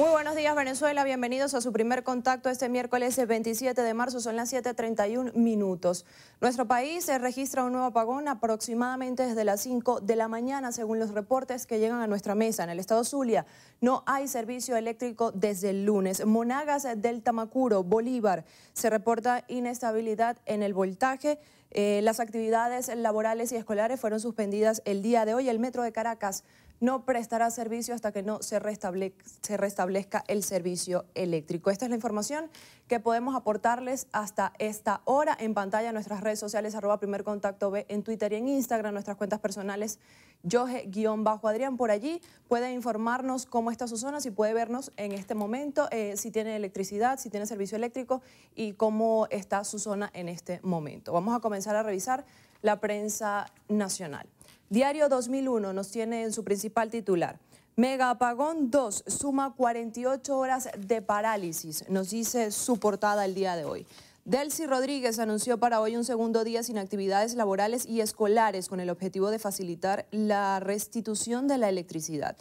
Muy buenos días Venezuela, bienvenidos a su primer contacto este miércoles 27 eh, de marzo, son las 7.31 minutos. Nuestro país se eh, registra un nuevo apagón aproximadamente desde las 5 de la mañana, según los reportes que llegan a nuestra mesa. En el estado Zulia no hay servicio eléctrico desde el lunes. Monagas eh, del Tamacuro, Bolívar, se reporta inestabilidad en el voltaje. Eh, las actividades laborales y escolares fueron suspendidas el día de hoy. El Metro de Caracas no prestará servicio hasta que no se, restablezca, se restablezca el servicio eléctrico. Esta es la información que podemos aportarles hasta esta hora en pantalla nuestras redes sociales, arroba primer contacto en Twitter y en Instagram, nuestras cuentas personales, bajo adrián Por allí puede informarnos cómo está su zona, si puede vernos en este momento, eh, si tiene electricidad, si tiene servicio eléctrico y cómo está su zona en este momento. Vamos a comenzar a revisar la prensa nacional. Diario 2001 nos tiene en su principal titular. Mega apagón 2 suma 48 horas de parálisis, nos dice su portada el día de hoy. Delcy Rodríguez anunció para hoy un segundo día sin actividades laborales y escolares con el objetivo de facilitar la restitución de la electricidad.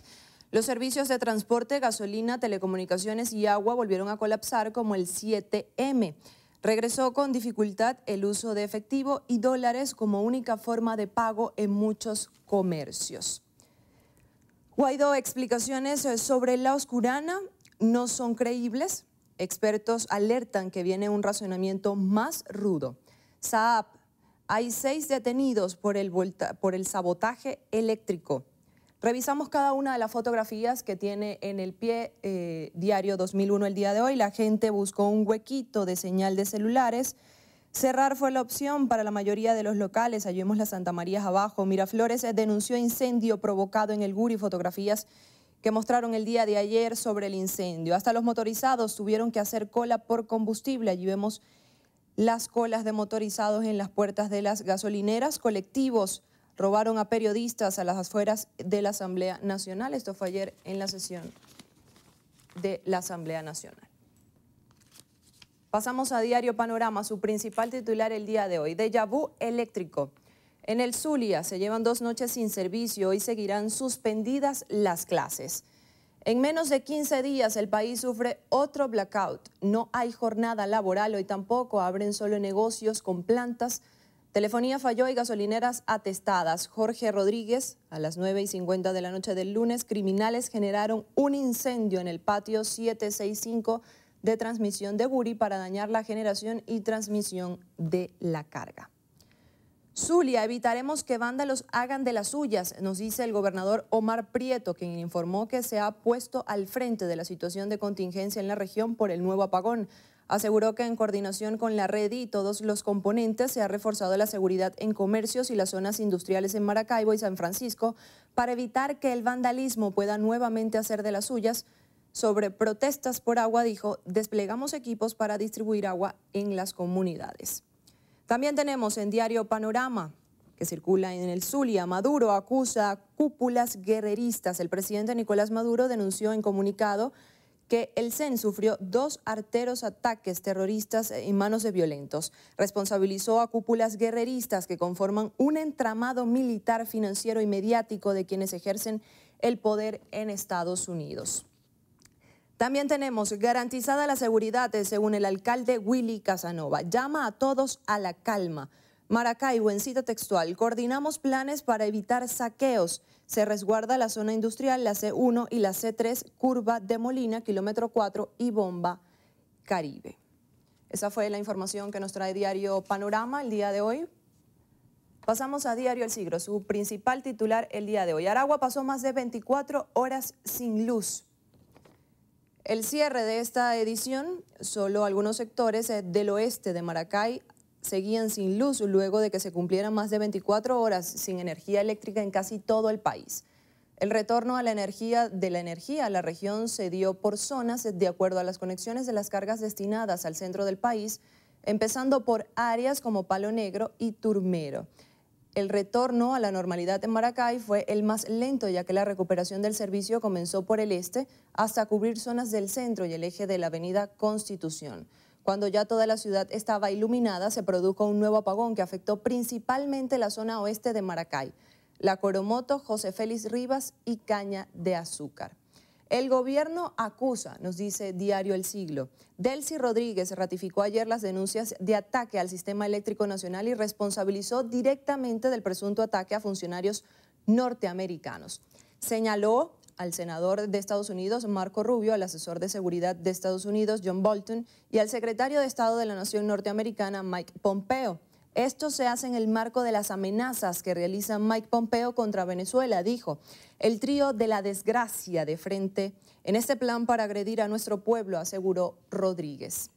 Los servicios de transporte, gasolina, telecomunicaciones y agua volvieron a colapsar como el 7M. Regresó con dificultad el uso de efectivo y dólares como única forma de pago en muchos comercios. Guaidó, explicaciones sobre la oscurana no son creíbles. Expertos alertan que viene un razonamiento más rudo. Saab, hay seis detenidos por el, por el sabotaje eléctrico. Revisamos cada una de las fotografías que tiene en el pie eh, diario 2001 el día de hoy. La gente buscó un huequito de señal de celulares. Cerrar fue la opción para la mayoría de los locales. Allí vemos las Santa María abajo. Miraflores denunció incendio provocado en el Guri. Fotografías que mostraron el día de ayer sobre el incendio. Hasta los motorizados tuvieron que hacer cola por combustible. Allí vemos las colas de motorizados en las puertas de las gasolineras. Colectivos robaron a periodistas a las afueras de la Asamblea Nacional. Esto fue ayer en la sesión de la Asamblea Nacional. Pasamos a Diario Panorama, su principal titular el día de hoy, De Vu Eléctrico. En el Zulia se llevan dos noches sin servicio y seguirán suspendidas las clases. En menos de 15 días el país sufre otro blackout. No hay jornada laboral, hoy tampoco abren solo negocios con plantas Telefonía falló y gasolineras atestadas. Jorge Rodríguez, a las 9 y 50 de la noche del lunes, criminales generaron un incendio en el patio 765 de transmisión de Guri para dañar la generación y transmisión de la carga. Zulia, evitaremos que vándalos hagan de las suyas, nos dice el gobernador Omar Prieto, quien informó que se ha puesto al frente de la situación de contingencia en la región por el nuevo apagón. Aseguró que en coordinación con la red y todos los componentes se ha reforzado la seguridad en comercios y las zonas industriales en Maracaibo y San Francisco para evitar que el vandalismo pueda nuevamente hacer de las suyas. Sobre protestas por agua, dijo, desplegamos equipos para distribuir agua en las comunidades. También tenemos en Diario Panorama, que circula en el Zulia. Maduro acusa cúpulas guerreristas. El presidente Nicolás Maduro denunció en comunicado que el CEN sufrió dos arteros ataques terroristas en manos de violentos. Responsabilizó a cúpulas guerreristas que conforman un entramado militar, financiero y mediático de quienes ejercen el poder en Estados Unidos. También tenemos garantizada la seguridad, eh, según el alcalde Willy Casanova. Llama a todos a la calma. Maracaibo, en cita textual, coordinamos planes para evitar saqueos. Se resguarda la zona industrial, la C1 y la C3, curva de Molina, kilómetro 4 y bomba Caribe. Esa fue la información que nos trae Diario Panorama el día de hoy. Pasamos a Diario El Siglo, su principal titular el día de hoy. Aragua pasó más de 24 horas sin luz. El cierre de esta edición, solo algunos sectores eh, del oeste de Maracay seguían sin luz luego de que se cumplieran más de 24 horas sin energía eléctrica en casi todo el país. El retorno a la energía de la energía a la región se dio por zonas de acuerdo a las conexiones de las cargas destinadas al centro del país, empezando por áreas como Palo Negro y Turmero. El retorno a la normalidad en Maracay fue el más lento ya que la recuperación del servicio comenzó por el este hasta cubrir zonas del centro y el eje de la avenida Constitución. Cuando ya toda la ciudad estaba iluminada, se produjo un nuevo apagón que afectó principalmente la zona oeste de Maracay, La Coromoto, José Félix Rivas y Caña de Azúcar. El gobierno acusa, nos dice Diario El Siglo. Delcy Rodríguez ratificó ayer las denuncias de ataque al sistema eléctrico nacional y responsabilizó directamente del presunto ataque a funcionarios norteamericanos. Señaló al senador de Estados Unidos, Marco Rubio, al asesor de seguridad de Estados Unidos, John Bolton, y al secretario de Estado de la Nación Norteamericana, Mike Pompeo. Esto se hace en el marco de las amenazas que realiza Mike Pompeo contra Venezuela, dijo. El trío de la desgracia de frente en este plan para agredir a nuestro pueblo, aseguró Rodríguez.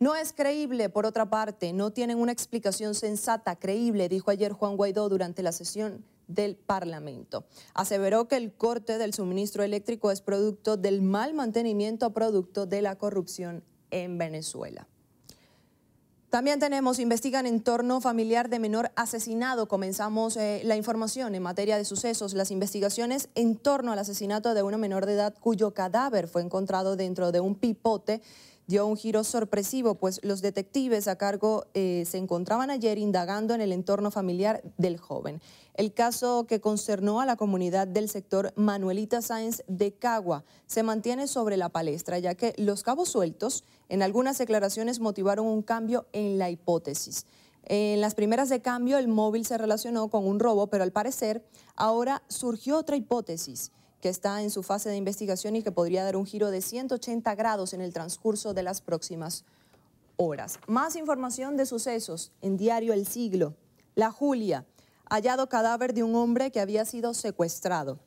No es creíble, por otra parte, no tienen una explicación sensata, creíble, dijo ayer Juan Guaidó durante la sesión del Parlamento. Aseveró que el corte del suministro eléctrico es producto del mal mantenimiento, producto de la corrupción en Venezuela. También tenemos, investigan entorno familiar de menor asesinado. Comenzamos eh, la información en materia de sucesos, las investigaciones en torno al asesinato de una menor de edad cuyo cadáver fue encontrado dentro de un pipote dio un giro sorpresivo, pues los detectives a cargo eh, se encontraban ayer indagando en el entorno familiar del joven el caso que concernó a la comunidad del sector Manuelita Sáenz de Cagua se mantiene sobre la palestra, ya que los cabos sueltos en algunas declaraciones motivaron un cambio en la hipótesis. En las primeras de cambio el móvil se relacionó con un robo, pero al parecer ahora surgió otra hipótesis que está en su fase de investigación y que podría dar un giro de 180 grados en el transcurso de las próximas horas. Más información de sucesos en Diario El Siglo. La Julia hallado cadáver de un hombre que había sido secuestrado.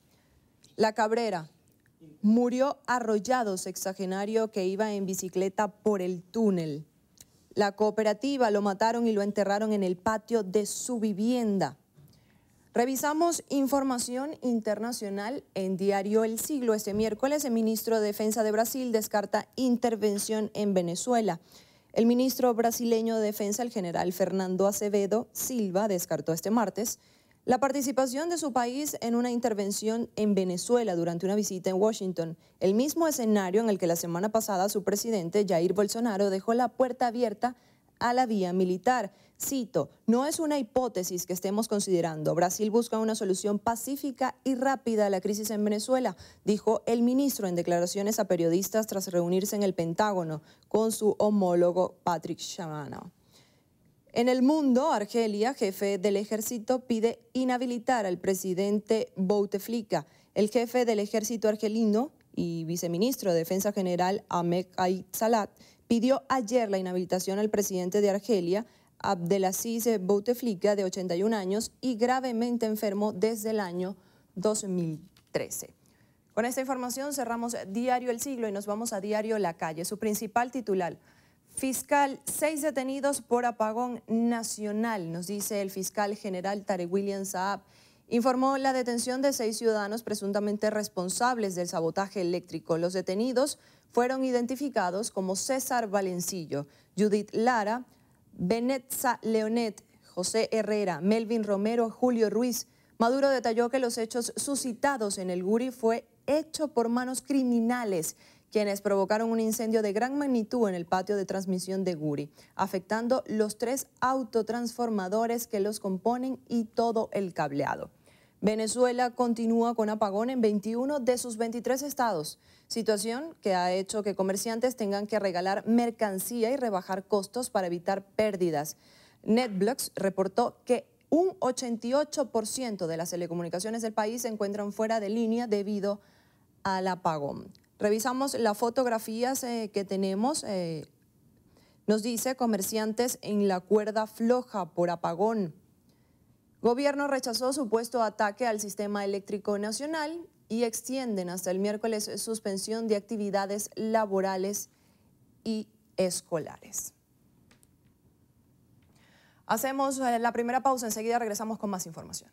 La Cabrera murió arrollado sexagenario que iba en bicicleta por el túnel. La cooperativa lo mataron y lo enterraron en el patio de su vivienda. Revisamos información internacional en diario El Siglo. Este miércoles el ministro de Defensa de Brasil descarta intervención en Venezuela. El ministro brasileño de Defensa, el general Fernando Acevedo Silva, descartó este martes la participación de su país en una intervención en Venezuela durante una visita en Washington, el mismo escenario en el que la semana pasada su presidente Jair Bolsonaro dejó la puerta abierta a la vía militar. Cito, no es una hipótesis que estemos considerando. Brasil busca una solución pacífica y rápida a la crisis en Venezuela, dijo el ministro en declaraciones a periodistas tras reunirse en el Pentágono con su homólogo Patrick Shamana. En el mundo, Argelia, jefe del ejército, pide inhabilitar al presidente Bouteflika. El jefe del ejército argelino y viceministro de Defensa General Ahmed Ait Salat pidió ayer la inhabilitación al presidente de Argelia, Abdelaziz Bouteflika, de 81 años y gravemente enfermo desde el año 2013. Con esta información cerramos Diario El Siglo y nos vamos a Diario La Calle. Su principal titular, fiscal, seis detenidos por apagón nacional, nos dice el fiscal general Tarek William Saab informó la detención de seis ciudadanos presuntamente responsables del sabotaje eléctrico. Los detenidos fueron identificados como César Valencillo, Judith Lara, Benetza Leonet, José Herrera, Melvin Romero, Julio Ruiz. Maduro detalló que los hechos suscitados en el Guri fue hecho por manos criminales quienes provocaron un incendio de gran magnitud en el patio de transmisión de Guri, afectando los tres autotransformadores que los componen y todo el cableado. Venezuela continúa con apagón en 21 de sus 23 estados, situación que ha hecho que comerciantes tengan que regalar mercancía y rebajar costos para evitar pérdidas. NetBlocks reportó que un 88% de las telecomunicaciones del país se encuentran fuera de línea debido al apagón. Revisamos las fotografías eh, que tenemos. Eh, nos dice comerciantes en la cuerda floja por apagón. Gobierno rechazó supuesto ataque al sistema eléctrico nacional y extienden hasta el miércoles suspensión de actividades laborales y escolares. Hacemos eh, la primera pausa, enseguida regresamos con más información.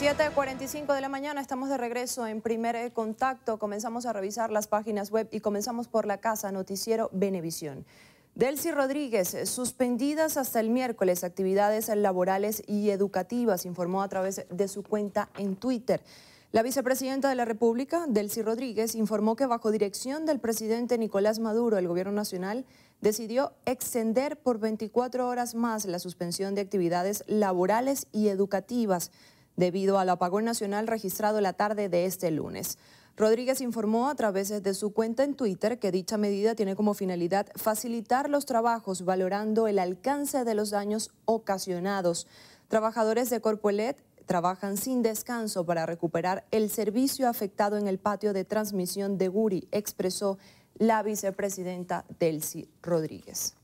7.45 de la mañana, estamos de regreso en primer eh, contacto. Comenzamos a revisar las páginas web y comenzamos por la casa noticiero Benevisión. Delcy Rodríguez, eh, suspendidas hasta el miércoles actividades laborales y educativas, informó a través de su cuenta en Twitter. La vicepresidenta de la República, Delcy Rodríguez, informó que bajo dirección del presidente Nicolás Maduro, el gobierno nacional decidió extender por 24 horas más la suspensión de actividades laborales y educativas debido al apagón nacional registrado la tarde de este lunes. Rodríguez informó a través de su cuenta en Twitter que dicha medida tiene como finalidad facilitar los trabajos valorando el alcance de los daños ocasionados. Trabajadores de Corpoelet trabajan sin descanso para recuperar el servicio afectado en el patio de transmisión de Guri, expresó la vicepresidenta Delcy Rodríguez.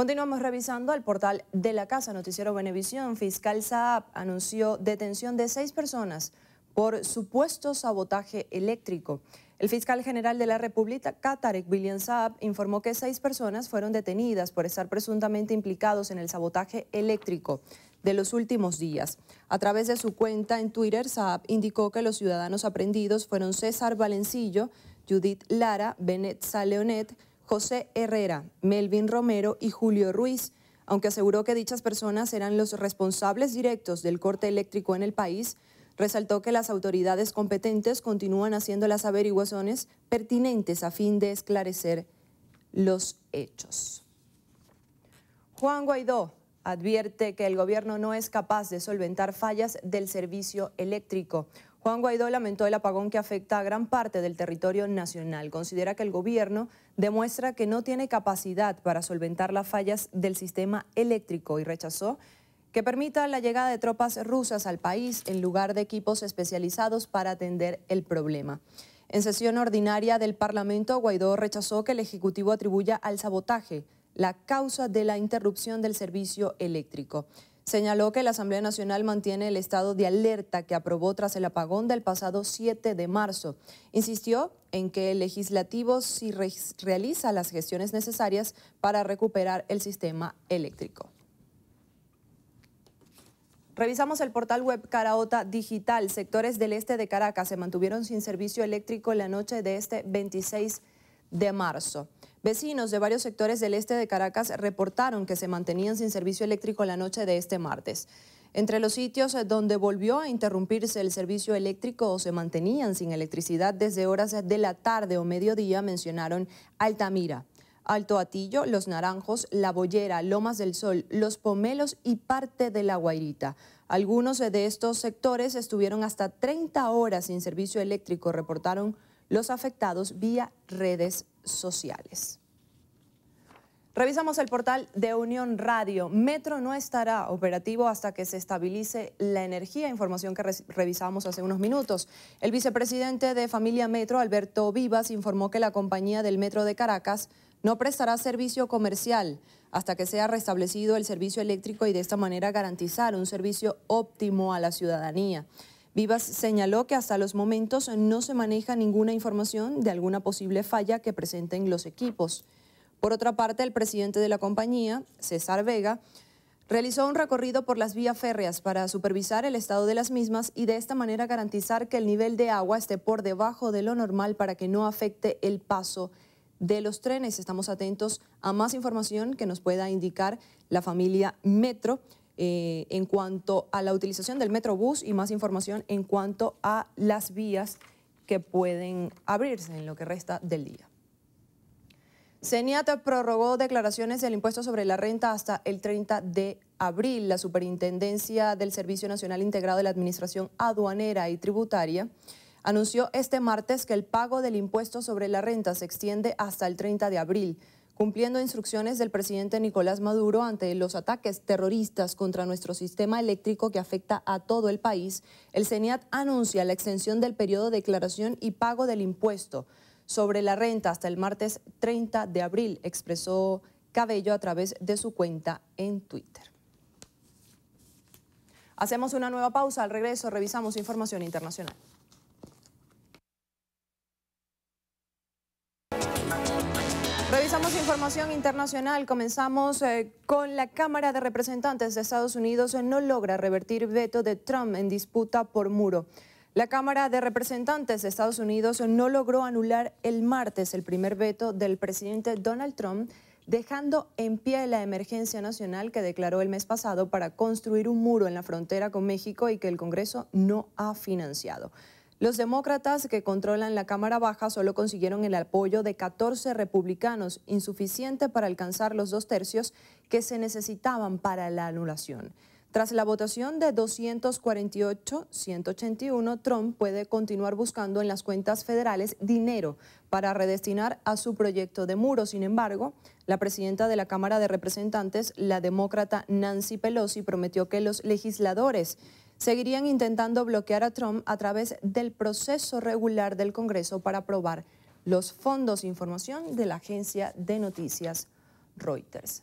Continuamos revisando al portal de la Casa Noticiero Benevisión. Fiscal Saab anunció detención de seis personas por supuesto sabotaje eléctrico. El fiscal general de la República, Katarek William Saab, informó que seis personas fueron detenidas por estar presuntamente implicados en el sabotaje eléctrico de los últimos días. A través de su cuenta en Twitter, Saab indicó que los ciudadanos aprendidos fueron César Valencillo, Judith Lara, Benet Saleonet, José Herrera, Melvin Romero y Julio Ruiz, aunque aseguró que dichas personas eran los responsables directos del corte eléctrico en el país, resaltó que las autoridades competentes continúan haciendo las averiguaciones pertinentes a fin de esclarecer los hechos. Juan Guaidó advierte que el gobierno no es capaz de solventar fallas del servicio eléctrico. Juan Guaidó lamentó el apagón que afecta a gran parte del territorio nacional. Considera que el gobierno demuestra que no tiene capacidad para solventar las fallas del sistema eléctrico y rechazó que permita la llegada de tropas rusas al país en lugar de equipos especializados para atender el problema. En sesión ordinaria del Parlamento, Guaidó rechazó que el Ejecutivo atribuya al sabotaje la causa de la interrupción del servicio eléctrico señaló que la Asamblea Nacional mantiene el estado de alerta que aprobó tras el apagón del pasado 7 de marzo. Insistió en que el legislativo sí realiza las gestiones necesarias para recuperar el sistema eléctrico. Revisamos el portal web Caraota Digital. Sectores del este de Caracas se mantuvieron sin servicio eléctrico la noche de este 26 de marzo. Vecinos de varios sectores del este de Caracas reportaron que se mantenían sin servicio eléctrico la noche de este martes. Entre los sitios donde volvió a interrumpirse el servicio eléctrico o se mantenían sin electricidad desde horas de la tarde o mediodía mencionaron Altamira, Alto Atillo, Los Naranjos, La Boyera, Lomas del Sol, Los Pomelos y parte de La Guairita. Algunos de estos sectores estuvieron hasta 30 horas sin servicio eléctrico, reportaron los afectados vía redes sociales. Revisamos el portal de Unión Radio. Metro no estará operativo hasta que se estabilice la energía, información que revisamos revisábamos hace unos minutos. El vicepresidente de Familia Metro, Alberto Vivas, informó que la compañía del Metro de Caracas no prestará servicio comercial hasta que sea restablecido el servicio eléctrico y de esta manera garantizar un servicio óptimo a la ciudadanía. Vivas señaló que hasta los momentos no se maneja ninguna información de alguna posible falla que presenten los equipos. Por otra parte, el presidente de la compañía, César Vega, realizó un recorrido por las vías férreas para supervisar el estado de las mismas y de esta manera garantizar que el nivel de agua esté por debajo de lo normal para que no afecte el paso de los trenes. Estamos atentos a más información que nos pueda indicar la familia Metro. Eh, en cuanto a la utilización del Metrobús y más información en cuanto a las vías que pueden abrirse en lo que resta del día. CENIAT prorrogó declaraciones del impuesto sobre la renta hasta el 30 de abril. La Superintendencia del Servicio Nacional Integrado de la Administración Aduanera y Tributaria anunció este martes que el pago del impuesto sobre la renta se extiende hasta el 30 de abril cumpliendo instrucciones del presidente Nicolás Maduro ante los ataques terroristas contra nuestro sistema eléctrico que afecta a todo el país, el CENIAT anuncia la extensión del periodo de declaración y pago del impuesto sobre la renta hasta el martes 30 de abril, expresó Cabello a través de su cuenta en Twitter. Hacemos una nueva pausa, al regreso revisamos información internacional. Comenzamos información internacional. Comenzamos eh, con la Cámara de Representantes de Estados Unidos eh, no logra revertir veto de Trump en disputa por muro. La Cámara de Representantes de Estados Unidos eh, no logró anular el martes el primer veto del presidente Donald Trump, dejando en pie la emergencia nacional que declaró el mes pasado para construir un muro en la frontera con México y que el Congreso no ha financiado. Los demócratas que controlan la Cámara Baja solo consiguieron el apoyo de 14 republicanos, insuficiente para alcanzar los dos tercios que se necesitaban para la anulación. Tras la votación de 248-181, Trump puede continuar buscando en las cuentas federales dinero para redestinar a su proyecto de muro. Sin embargo, la presidenta de la Cámara de Representantes, la demócrata Nancy Pelosi, prometió que los legisladores seguirían intentando bloquear a Trump a través del proceso regular del Congreso para aprobar los fondos de información de la agencia de noticias Reuters.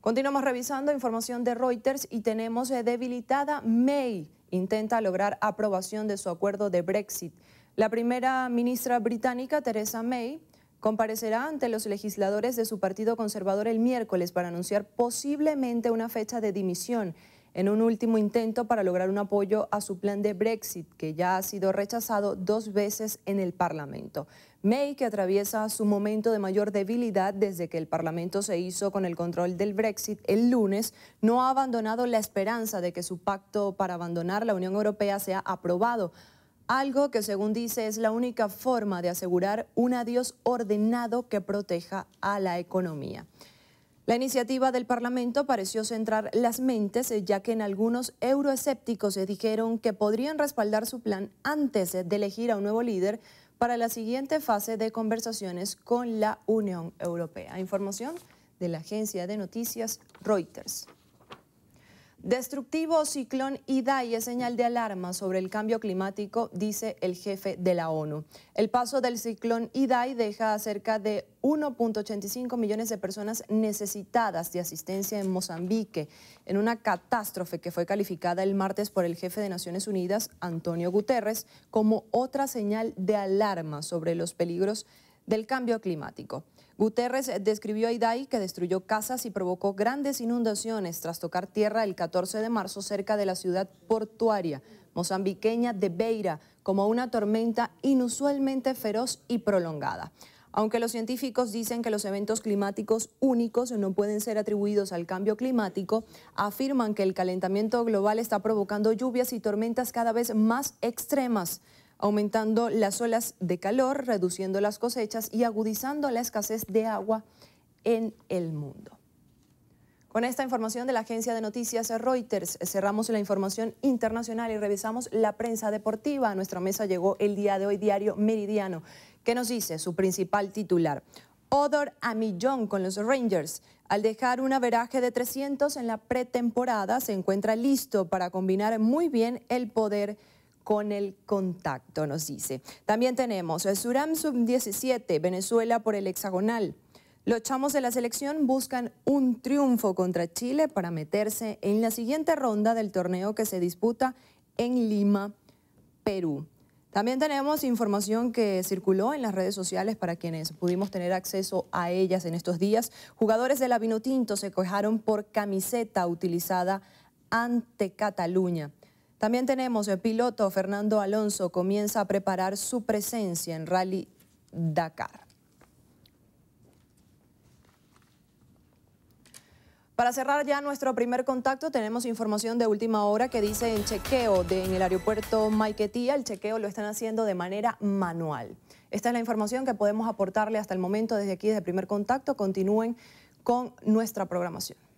Continuamos revisando información de Reuters y tenemos eh, debilitada May intenta lograr aprobación de su acuerdo de Brexit. La primera ministra británica, Theresa May, comparecerá ante los legisladores de su partido conservador el miércoles para anunciar posiblemente una fecha de dimisión en un último intento para lograr un apoyo a su plan de Brexit, que ya ha sido rechazado dos veces en el Parlamento. May, que atraviesa su momento de mayor debilidad desde que el Parlamento se hizo con el control del Brexit el lunes, no ha abandonado la esperanza de que su pacto para abandonar la Unión Europea sea aprobado. Algo que, según dice, es la única forma de asegurar un adiós ordenado que proteja a la economía. La iniciativa del Parlamento pareció centrar las mentes, eh, ya que en algunos euroescépticos se eh, dijeron que podrían respaldar su plan antes eh, de elegir a un nuevo líder para la siguiente fase de conversaciones con la Unión Europea. Información de la agencia de noticias Reuters. Destructivo ciclón Idai es señal de alarma sobre el cambio climático, dice el jefe de la ONU. El paso del ciclón Idai deja a cerca de 1.85 millones de personas necesitadas de asistencia en Mozambique, en una catástrofe que fue calificada el martes por el jefe de Naciones Unidas, Antonio Guterres, como otra señal de alarma sobre los peligros del cambio climático. Guterres describió a Idai que destruyó casas y provocó grandes inundaciones tras tocar tierra el 14 de marzo cerca de la ciudad portuaria mozambiqueña de Beira como una tormenta inusualmente feroz y prolongada. Aunque los científicos dicen que los eventos climáticos únicos no pueden ser atribuidos al cambio climático, afirman que el calentamiento global está provocando lluvias y tormentas cada vez más extremas aumentando las olas de calor, reduciendo las cosechas y agudizando la escasez de agua en el mundo. Con esta información de la agencia de noticias Reuters cerramos la información internacional y revisamos la prensa deportiva. A nuestra mesa llegó el día de hoy diario Meridiano, que nos dice su principal titular. Odor a millón con los Rangers. Al dejar un averaje de 300 en la pretemporada, se encuentra listo para combinar muy bien el poder con el contacto, nos dice. También tenemos el Suram Sub-17, Venezuela por el hexagonal. Los chamos de la selección buscan un triunfo contra Chile para meterse en la siguiente ronda del torneo que se disputa en Lima, Perú. También tenemos información que circuló en las redes sociales para quienes pudimos tener acceso a ellas en estos días. Jugadores de la Vinotinto se cojaron por camiseta utilizada ante Cataluña. También tenemos el piloto Fernando Alonso comienza a preparar su presencia en Rally Dakar. Para cerrar ya nuestro primer contacto, tenemos información de última hora que dice en chequeo en el aeropuerto Maiquetía, el chequeo lo están haciendo de manera manual. Esta es la información que podemos aportarle hasta el momento desde aquí, desde primer contacto. Continúen con nuestra programación.